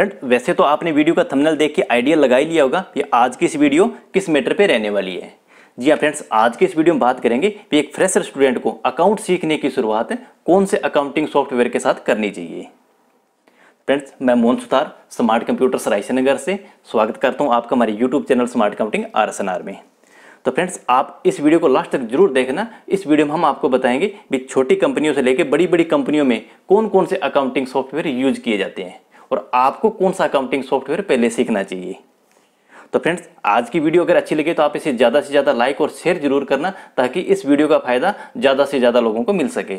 friend वैसे तो आपने वीडियो का थंबनेल देख के आइडिया लगा ही लिया होगा कि आज की इस वीडियो किस मैटर पे रहने वाली है जी हाँ फ्रेंड्स आज की इस वीडियो में बात करेंगे कि एक फ्रेशर स्टूडेंट को अकाउंट सीखने की शुरुआत कौन से अकाउंटिंग सॉफ्टवेयर के साथ करनी चाहिए फ्रेंड्स मैं मोहन सुथार स्मार्ट कंप्यूटर रायसेनगर से स्वागत करता हूँ आपका हमारे YouTube channel smart computing R में तो फ्रेंड्स आप इस वीडियो को लास्ट तक जरूर देखना इस वीडियो में हम आपको बताएंगे भी छोटी कंपनियों से लेकर बड़ी बड़ी कंपनियों में कौन कौन से अकाउंटिंग सॉफ्टवेयर यूज किए जाते हैं और आपको कौन सा अकाउंटिंग सॉफ्टवेयर पहले सीखना चाहिए तो फ्रेंड्स आज की वीडियो अगर अच्छी लगी तो आप इसे ज़्यादा से ज़्यादा लाइक और शेयर जरूर करना ताकि इस वीडियो का फायदा ज़्यादा से ज़्यादा लोगों को मिल सके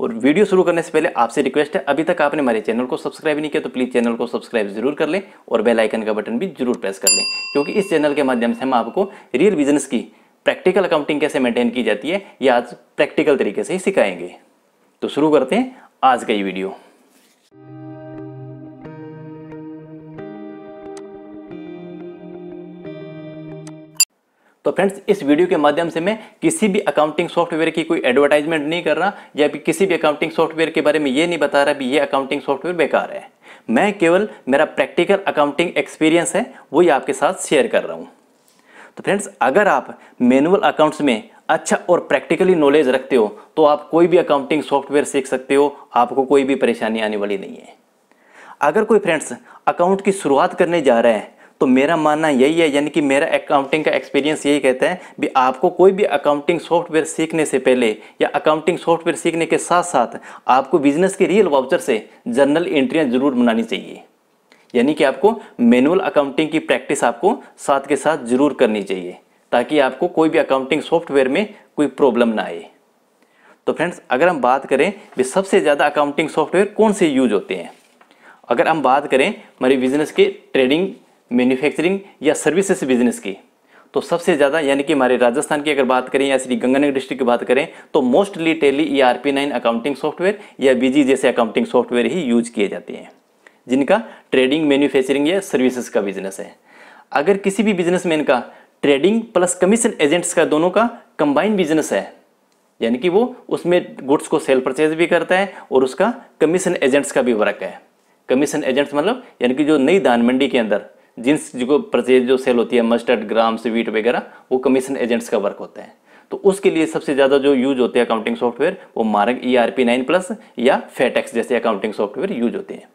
और वीडियो शुरू करने से पहले आपसे रिक्वेस्ट है अभी तक आपने हमारे चैनल को सब्सक्राइब नहीं किया तो प्लीज़ चैनल को सब्सक्राइब जरूर कर लें और बेल आइकन का बटन भी जरूर प्रेस कर लें क्योंकि इस चैनल के माध्यम से हम आपको रियल बिजनेस की प्रैक्टिकल अकाउंटिंग कैसे मेंटेन की जाती है ये आज प्रैक्टिकल तरीके से ही सिखाएंगे तो शुरू करते हैं आज का ये वीडियो तो फ्रेंड्स इस वीडियो के माध्यम से मैं किसी भी अकाउंटिंग सॉफ्टवेयर की कोई एडवर्टाइजमेंट नहीं कर रहा या फिर किसी भी अकाउंटिंग सॉफ्टवेयर के बारे में ये नहीं बता रहा कि ये अकाउंटिंग सॉफ्टवेयर बेकार है मैं केवल मेरा प्रैक्टिकल अकाउंटिंग एक्सपीरियंस है वही आपके साथ शेयर कर रहा हूँ तो फ्रेंड्स अगर आप मैनुअल अकाउंट्स में अच्छा और प्रैक्टिकली नॉलेज रखते हो तो आप कोई भी अकाउंटिंग सॉफ्टवेयर सीख सकते हो आपको कोई भी परेशानी आने वाली नहीं है अगर कोई फ्रेंड्स अकाउंट की शुरुआत करने जा रहा है तो मेरा मानना यही है यानी कि मेरा अकाउंटिंग का एक्सपीरियंस यही कहता है भी आपको कोई भी अकाउंटिंग सॉफ्टवेयर सीखने से पहले या अकाउंटिंग सॉफ्टवेयर सीखने के साथ साथ आपको बिजनेस के रियल वाउचर से जर्नल एंट्रियाँ ज़रूर बनानी चाहिए यानी कि आपको मैनुअल अकाउंटिंग की प्रैक्टिस आपको साथ के साथ ज़रूर करनी चाहिए ताकि आपको कोई भी अकाउंटिंग सॉफ्टवेयर में कोई प्रॉब्लम ना आए तो फ्रेंड्स अगर हम बात करें कि सबसे ज़्यादा अकाउंटिंग सॉफ्टवेयर कौन से यूज होते हैं अगर हम बात करें हमारे बिजनेस के ट्रेडिंग मैन्युफैक्चरिंग या सर्विसेज बिजनेस की तो सबसे ज़्यादा यानी कि हमारे राजस्थान की अगर बात करें या श्री गंगानगर डिस्ट्रिक्ट की बात करें तो mostly Tally E R P nine accounting software या बीजी जैसे अकाउंटिंग सॉफ्टवेयर ही यूज किए जाते हैं जिनका ट्रेडिंग मैन्युफैक्चरिंग या सर्विसेज का बिजनेस है अगर किसी भी बिजनेसमैन का ट्रेडिंग प्लस कमीशन एजेंट्स का दोनों का कंबाइन बिजनेस है यानी कि वो उसमें गुड्स को सेल परचेज भी करता है और उसका कमीशन एजेंट्स का भी वर्क है कमीशन एजेंट्स मतलब यानी कि जो नई दान मंडी के अंदर जिन्स जो परचेज जो सेल होती है मस्टर्ड ग्राम स्वीट वगैरह वो कमीशन एजेंट्स का वर्क होता है तो उसके लिए सबसे ज़्यादा जो यूज होते हैं अकाउंटिंग सॉफ्टवेयर वो Marg E R P nine plus या फेटेक्स जैसे अकाउंटिंग सॉफ्टवेयर यूज होते हैं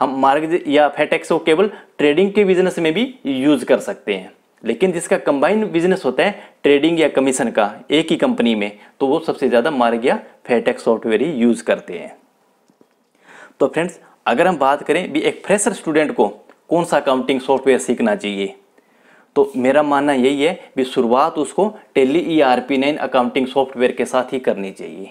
हम मार्ग या फेटेक्स को केवल ट्रेडिंग के बिजनेस में भी यूज कर सकते हैं लेकिन जिसका कंबाइंड बिजनेस होता है ट्रेडिंग या कमीशन का एक ही कंपनी में तो वो सबसे ज़्यादा मार्ग या फेटेक्स सॉफ्टवेयर ही यूज़ करते हैं तो फ्रेंड्स अगर हम बात करें भी एक फ्रेशर स्टूडेंट को कौन सा अकाउंटिंग सॉफ्टवेयर सीखना चाहिए तो मेरा मानना यही है भी शुरुआत उसको Tally E R P nine accounting software के साथ ही करनी चाहिए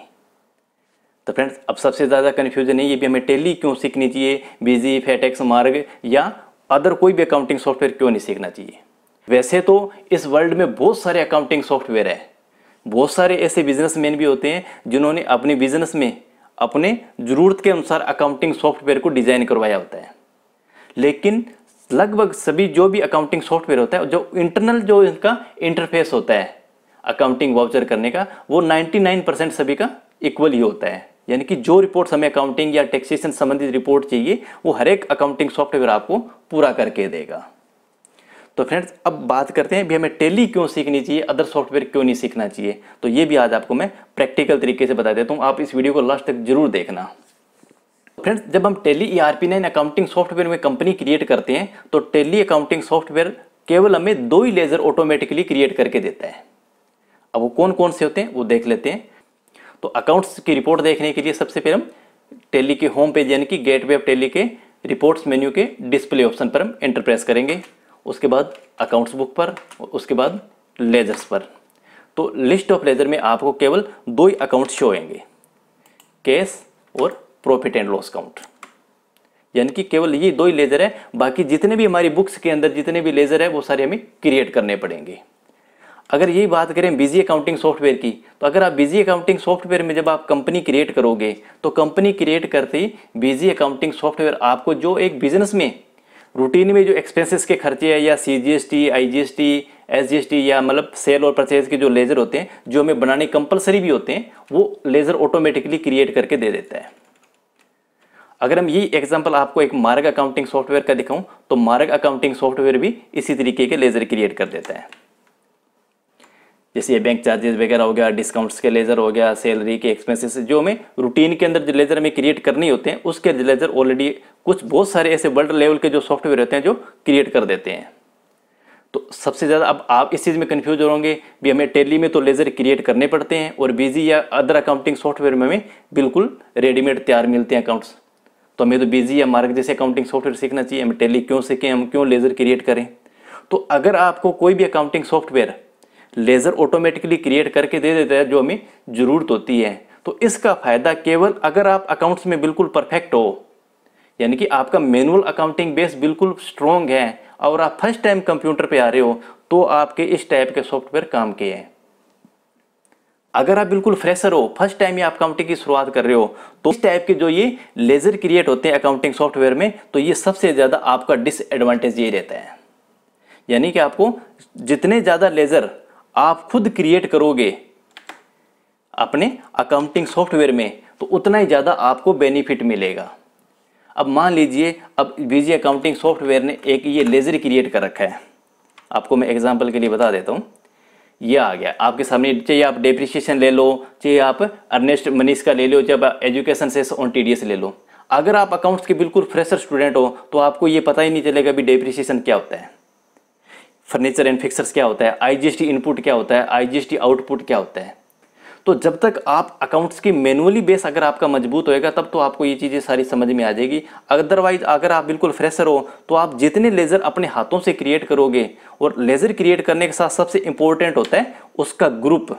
तो फ्रेंड्स अब सबसे ज़्यादा कन्फ्यूजन है ये भी हमें टेली क्यों सीखनी चाहिए बिजी फेटेक्स मार्ग या अदर कोई भी अकाउंटिंग सॉफ्टवेयर क्यों नहीं सीखना चाहिए वैसे तो इस वर्ल्ड में बहुत सारे अकाउंटिंग सॉफ्टवेयर है बहुत सारे ऐसे बिजनेसमैन भी होते हैं जिन्होंने अपने बिजनेस में अपने ज़रूरत के अनुसार अकाउंटिंग सॉफ्टवेयर को डिज़ाइन करवाया होता है लेकिन लगभग सभी जो भी अकाउंटिंग सॉफ्टवेयर होता है जो इंटरनल जो इनका इंटरफेस होता है अकाउंटिंग वाउचर करने का वो 99 परसेंट सभी का इक्वल ही होता है यानी कि जो रिपोर्ट हमें अकाउंटिंग या टैक्सेशन संबंधित रिपोर्ट चाहिए वो हर एक अकाउंटिंग सॉफ्टवेयर आपको पूरा करके देगा तो फ्रेंड्स अब बात करते हैं भी हमें टेली क्यों सीखनी चाहिए अदर सॉफ्टवेयर क्यों नहीं सीखना चाहिए तो ये भी आज आपको मैं प्रैक्टिकल तरीके से बता देता हूँ आप इस वीडियो को लास्ट तक जरूर देखना फ्रेंड्स जब हम Tally E R P nine accounting software में कंपनी क्रिएट करते हैं तो टेली अकाउंटिंग सॉफ्टवेयर केवल हमें दो ही लेजर ऑटोमेटिकली क्रिएट करके देता है अब वो कौन कौन से होते हैं वो देख लेते हैं तो अकाउंट्स की रिपोर्ट देखने के लिए सबसे पहले हम टेली के होम पेज यानी कि गेट वे ऑफ टेली के रिपोर्ट्स मेन्यू के डिस्प्ले ऑप्शन पर हम एंटर प्रेस करेंगे उसके बाद अकाउंट्स बुक पर उसके बाद लेजर्स पर तो लिस्ट ऑफ लेजर में आपको केवल दो ही अकाउंट्स शो होंगे कैश और प्रॉफिट एंड लॉस काउंट यानी कि केवल ये दो ही लेजर है बाकी जितने भी हमारी बुक्स के अंदर जितने भी लेजर है वो सारे हमें क्रिएट करने पड़ेंगे अगर यही बात करें बिजी अकाउंटिंग सॉफ्टवेयर की तो अगर आप बिजी अकाउंटिंग सॉफ्टवेयर में जब आप कंपनी क्रिएट करोगे तो कंपनी क्रिएट करते ही बिजी अकाउंटिंग सॉफ्टवेयर आपको जो एक बिजनेस में रूटीन में जो एक्सपेंसेस के खर्चे हैं या C G S T I G S T S G S T या मतलब सेल और परचेज के जो लेज़र होते हैं जो हमें बनाने कंपलसरी भी होते हैं वो लेज़र ऑटोमेटिकली क्रिएट करके दे देता है अगर हम ये एग्जाम्पल आपको एक मार्ग अकाउंटिंग सॉफ्टवेयर का दिखाऊं तो मार्ग अकाउंटिंग सॉफ्टवेयर भी इसी तरीके के लेज़र क्रिएट कर देता है जैसे ये बैंक चार्जेस वगैरह हो गया डिस्काउंट्स के लेज़र हो गया सैलरी के एक्सपेंसेस जो हमें रूटीन के अंदर जो लेज़र हमें क्रिएट करने होते हैं उसके लेज़र ऑलरेडी कुछ बहुत सारे ऐसे वर्ल्ड लेवल के जो सॉफ्टवेयर होते हैं जो क्रिएट कर देते हैं तो सबसे ज़्यादा अब आप इस चीज़ में कन्फ्यूज होंगे भी हमें टेली में तो लेज़र क्रिएट करने पड़ते हैं और बीजी या अदर अकाउंटिंग सॉफ्टवेयर में हमें बिल्कुल रेडीमेड तैयार मिलते हैं अकाउंट्स तो हमें तो बीजी या मार्ग जैसे अकाउंटिंग सॉफ्टवेयर सीखना चाहिए हमें टेली क्यों सीखें हम क्यों लेज़र क्रिएट करें तो अगर आपको कोई भी accounting software ledger automatically create करके दे देता है जो हमें ज़रूरत होती है तो इसका फ़ायदा केवल अगर आप अकाउंट्स में बिल्कुल परफेक्ट हो यानी कि आपका मैनुअल अकाउंटिंग बेस बिल्कुल स्ट्रॉन्ग है और आप फर्स्ट टाइम कंप्यूटर पे आ रहे हो तो आपके इस टाइप के सॉफ्टवेयर काम के हैं अगर आप बिल्कुल फ्रेशर हो फर्स्ट टाइम ये अकाउंटिंग की शुरुआत कर रहे हो तो इस टाइप के जो ये लेजर क्रिएट होते हैं अकाउंटिंग सॉफ्टवेयर में तो ये सबसे ज़्यादा आपका डिसएडवांटेज ये रहता है यानी कि आपको जितने ज़्यादा लेजर आप खुद क्रिएट करोगे अपने अकाउंटिंग सॉफ्टवेयर में तो उतना ही ज़्यादा आपको बेनिफिट मिलेगा अब मान लीजिए अब बीजी अकाउंटिंग सॉफ्टवेयर ने एक ये लेजर क्रिएट कर रखा है आपको मैं एग्जाम्पल के लिए बता देता हूँ यह आ गया आपके सामने चाहिए आप डेप्रिशिएशन ले लो चाहिए आप अर्नेस्ट मनीष का ले लो जब एजुकेशन से ऑन टी ले लो अगर आप अकाउंट्स के बिल्कुल फ्रेशर स्टूडेंट हो तो आपको ये पता ही नहीं चलेगा अभी डेप्रिशिएशन क्या होता है फर्नीचर एंड फिक्सर्स क्या होता है आईजीएसटी इनपुट क्या होता है आईजीएसटी आउटपुट क्या होता है तो जब तक आप अकाउंट्स की मैनुअली बेस अगर आपका मजबूत होएगा तब तो आपको ये चीज़ें सारी समझ में आ जाएगी अदरवाइज अगर आप बिल्कुल फ्रेशर हो तो आप जितने लेज़र अपने हाथों से क्रिएट करोगे और लेज़र क्रिएट करने के साथ सबसे इंपॉर्टेंट होता है उसका ग्रुप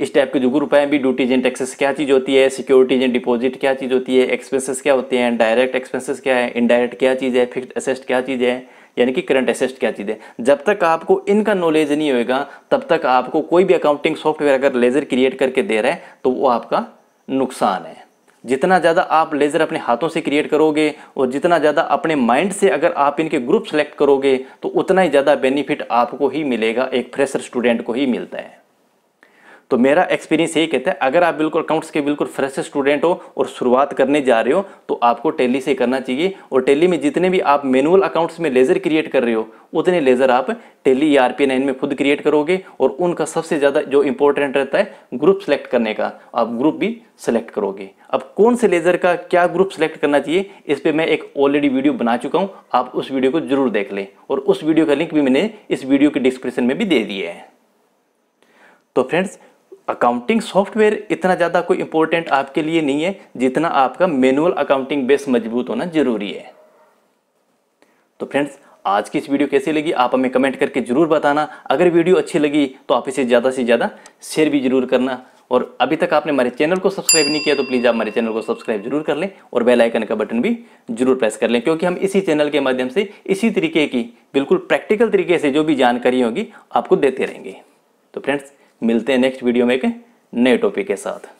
इस टाइप के जो ग्रुप हैं भी ड्यूटीज एंड टैक्सेस क्या चीज़ होती है सिक्योरिटीज एंड डिपॉजिट क्या चीज़ होती है एक्सपेंसेस क्या होते हैं डायरेक्ट एक्सपेंसेस क्या है इनडायरेक्ट क्या चीज़ है फिक्स्ड असेस्ट क्या चीज़ है यानी कि करंट एसेस्ट क्या चीज़ है जब तक आपको इनका नॉलेज नहीं होगा तब तक आपको कोई भी अकाउंटिंग सॉफ्टवेयर अगर लेज़र क्रिएट करके दे रहा है तो वो आपका नुकसान है जितना ज़्यादा आप लेज़र अपने हाथों से क्रिएट करोगे और जितना ज़्यादा अपने माइंड से अगर आप इनके ग्रुप सेलेक्ट करोगे तो उतना ही ज़्यादा बेनिफिट आपको ही मिलेगा एक फ्रेशर स्टूडेंट को ही मिलता है तो मेरा एक्सपीरियंस यही कहता है अगर आप बिल्कुल अकाउंट्स के बिल्कुल फ्रेश स्टूडेंट हो और शुरुआत करने जा रहे हो तो आपको टेली से करना चाहिए और टेली में जितने भी आप मैनुअल अकाउंट्स में लेज़र क्रिएट कर रहे हो उतने लेज़र आप टेली या आर नाइन में खुद क्रिएट करोगे और उनका सबसे ज़्यादा जो इंपॉर्टेंट रहता है ग्रुप सेलेक्ट करने का आप ग्रुप भी सेलेक्ट करोगे अब कौन से लेज़र का क्या ग्रुप सेलेक्ट करना चाहिए इस पर मैं एक ऑलरेडी वीडियो बना चुका हूँ आप उस वीडियो को जरूर देख लें और उस वीडियो का लिंक भी मैंने इस वीडियो के डिस्क्रिप्शन में भी दे दिया है तो फ्रेंड्स अकाउंटिंग सॉफ्टवेयर इतना ज़्यादा कोई इंपॉर्टेंट आपके लिए नहीं है जितना आपका मैनुअल अकाउंटिंग बेस मजबूत होना ज़रूरी है तो फ्रेंड्स आज की इस वीडियो कैसी लगी आप हमें कमेंट करके ज़रूर बताना अगर वीडियो अच्छी लगी तो आप इसे ज़्यादा से ज़्यादा शेयर भी ज़रूर करना और अभी तक आपने हमारे चैनल को सब्सक्राइब नहीं किया तो प्लीज़ आप हमारे चैनल को सब्सक्राइब जरूर कर लें और बेल आइकन का बटन भी जरूर प्रेस कर लें क्योंकि हम इसी चैनल के माध्यम से इसी तरीके की बिल्कुल प्रैक्टिकल तरीके से जो भी जानकारी होगी आपको देते रहेंगे तो फ्रेंड्स मिलते हैं नेक्स्ट वीडियो में एक नए टॉपिक के साथ